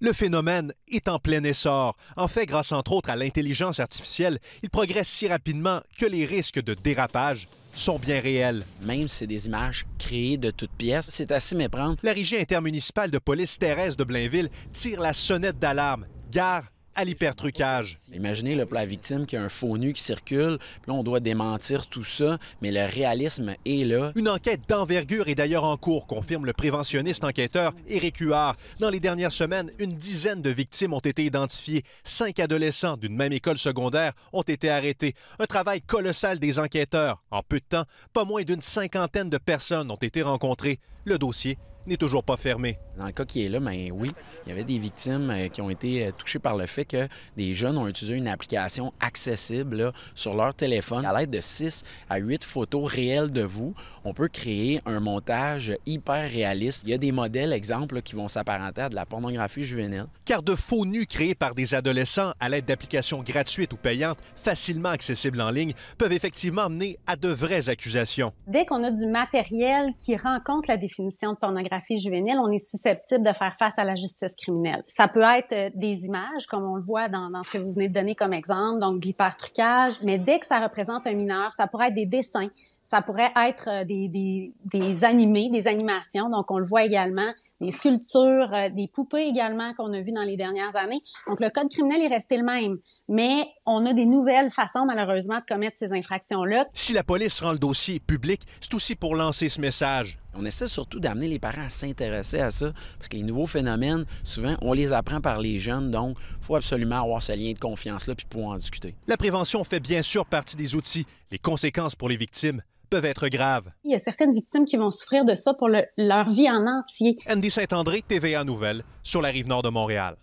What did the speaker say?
Le phénomène est en plein essor. En fait, grâce entre autres à l'intelligence artificielle, il progresse si rapidement que les risques de dérapage sont bien réels. Même si c'est des images créées de toutes pièces, c'est assez méprendre. La régie intermunicipale de police thérèse de Blainville tire la sonnette d'alarme. Gare à l'hypertrucage. Imaginez le plat victime qui a un faux nu qui circule, là on doit démentir tout ça, mais le réalisme est là. Une enquête d'envergure est d'ailleurs en cours, confirme le préventionniste enquêteur Éric Huard. Dans les dernières semaines, une dizaine de victimes ont été identifiées. Cinq adolescents d'une même école secondaire ont été arrêtés. Un travail colossal des enquêteurs. En peu de temps, pas moins d'une cinquantaine de personnes ont été rencontrées. Le dossier n'est toujours pas fermé Dans le cas qui est là, ben oui, il y avait des victimes euh, qui ont été euh, touchées par le fait que des jeunes ont utilisé une application accessible sur leur téléphone. À l'aide de 6 à 8 photos réelles de vous, on peut créer un montage hyper réaliste. Il y a des modèles, exemple, qui vont s'apparenter à de la pornographie juvénile. Car de faux nus créés par des adolescents à l'aide d'applications gratuites ou payantes, facilement accessibles en ligne, peuvent effectivement mener à de vraies accusations. Dès qu'on a du matériel qui rencontre la définition de pornographie, on est susceptible de faire face à la justice criminelle. Ça peut être euh, des images, comme on le voit dans, ce que vous venez de donner comme exemple, donc de l'hypertrucage, mais dès que ça représente un mineur, ça pourrait être des dessins, ça pourrait être euh, des, des animés, des animations, donc on le voit également des sculptures, euh, des poupées également qu'on a vues dans les dernières années. Donc, le code criminel est resté le même, mais on a des nouvelles façons, malheureusement, de commettre ces infractions-là. Si la police rend le dossier public, c'est aussi pour lancer ce message. On essaie surtout d'amener les parents à s'intéresser à ça, parce que les nouveaux phénomènes, souvent, on les apprend par les jeunes, donc il faut absolument avoir ce lien de confiance-là puis pouvoir en discuter. La prévention fait bien sûr partie des outils. Les conséquences pour les victimes peuvent être graves. Il y a certaines victimes qui vont souffrir de ça pour leur vie en entier. Andy Saint-André, TVA Nouvelle, sur la rive nord de Montréal.